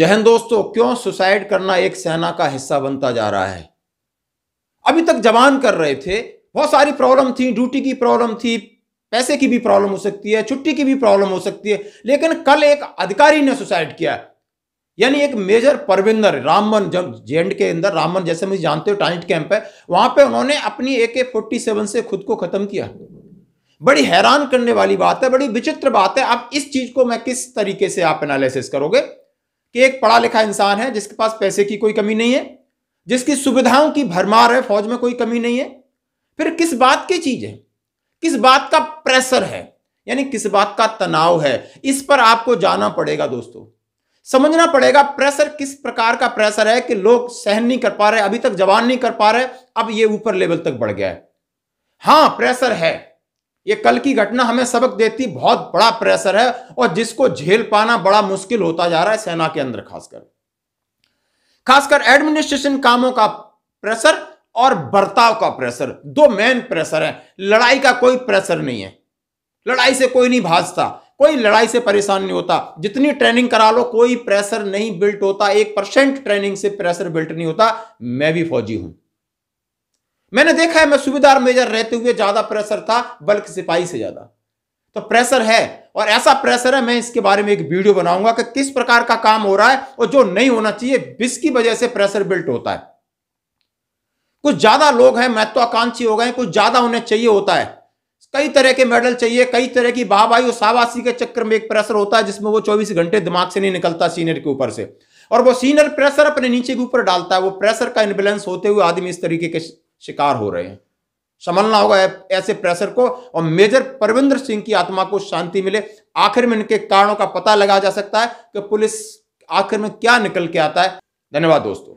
जहन दोस्तों क्यों सुसाइड करना एक सेना का हिस्सा बनता जा रहा है अभी तक जवान कर रहे थे बहुत सारी प्रॉब्लम थी ड्यूटी की प्रॉब्लम थी पैसे की भी प्रॉब्लम हो सकती है छुट्टी की भी प्रॉब्लम हो सकती है लेकिन कल एक अधिकारी ने सुसाइड किया यानी एक मेजर परविंदर रामबन जब जे के अंदर रामबन जैसे मुझे जानते हो टाइट कैंप है वहां पे उन्होंने अपनी ए के फोर्टी सेवन से खुद को खत्म किया बड़ी हैरान करने वाली बात है बड़ी विचित्र बात है आप इस चीज को मैं किस तरीके से आप एनालिसिस करोगे कि एक पढ़ा लिखा इंसान है जिसके पास पैसे की कोई कमी नहीं है जिसकी सुविधाओं की भरमार है फौज में कोई कमी नहीं है फिर किस बात की चीज है किस बात का प्रेशर है यानी किस बात का तनाव है इस पर आपको जाना पड़ेगा दोस्तों समझना पड़ेगा प्रेशर किस प्रकार का प्रेशर है कि लोग सहन नहीं कर पा रहे अभी तक जवान नहीं कर पा रहे अब ये ऊपर लेवल तक बढ़ गया है हां प्रेशर है ये कल की घटना हमें सबक देती बहुत बड़ा प्रेशर है और जिसको झेल पाना बड़ा मुश्किल होता जा रहा है सेना के अंदर खासकर खासकर एडमिनिस्ट्रेशन कामों का प्रेशर और बर्ताव का प्रेशर दो मेन प्रेशर है लड़ाई का कोई प्रेशर नहीं है लड़ाई से कोई नहीं भाजता कोई लड़ाई से परेशान नहीं होता जितनी ट्रेनिंग करा लो कोई प्रेशर नहीं बिल्ट होता एक परसेंट ट्रेनिंग से प्रेशर बिल्ट नहीं होता मैं भी फौजी हूं मैंने देखा है मैं सुबेदार मेजर रहते हुए ज्यादा प्रेशर था बल्क सिपाही से ज्यादा तो प्रेशर है और ऐसा प्रेशर है मैं इसके बारे में एक वीडियो बनाऊंगा कि किस प्रकार का काम हो रहा है और जो नहीं होना चाहिए बिस की वजह से प्रेशर बिल्ट होता है कुछ ज्यादा लोग हैं महत्वाकांक्षी हो गए कुछ ज्यादा उन्हें चाहिए होता है कई तरह के मेडल चाहिए कई तरह की बाबाई और शाबासी के चक्कर में एक प्रेशर होता है जिसमें वो चौबीस घंटे दिमाग से नहीं निकलता सीनियर के ऊपर से और वो सीनियर प्रेशर अपने नीचे के ऊपर डालता है वो प्रेशर का इन्फ्लुएंस होते हुए आदमी इस तरीके के शिकार हो रहे हैं संभलना होगा ऐसे प्रेशर को और मेजर परविंदर सिंह की आत्मा को शांति मिले आखिर में इनके कारणों का पता लगा जा सकता है कि पुलिस आखिर में क्या निकल के आता है धन्यवाद दोस्तों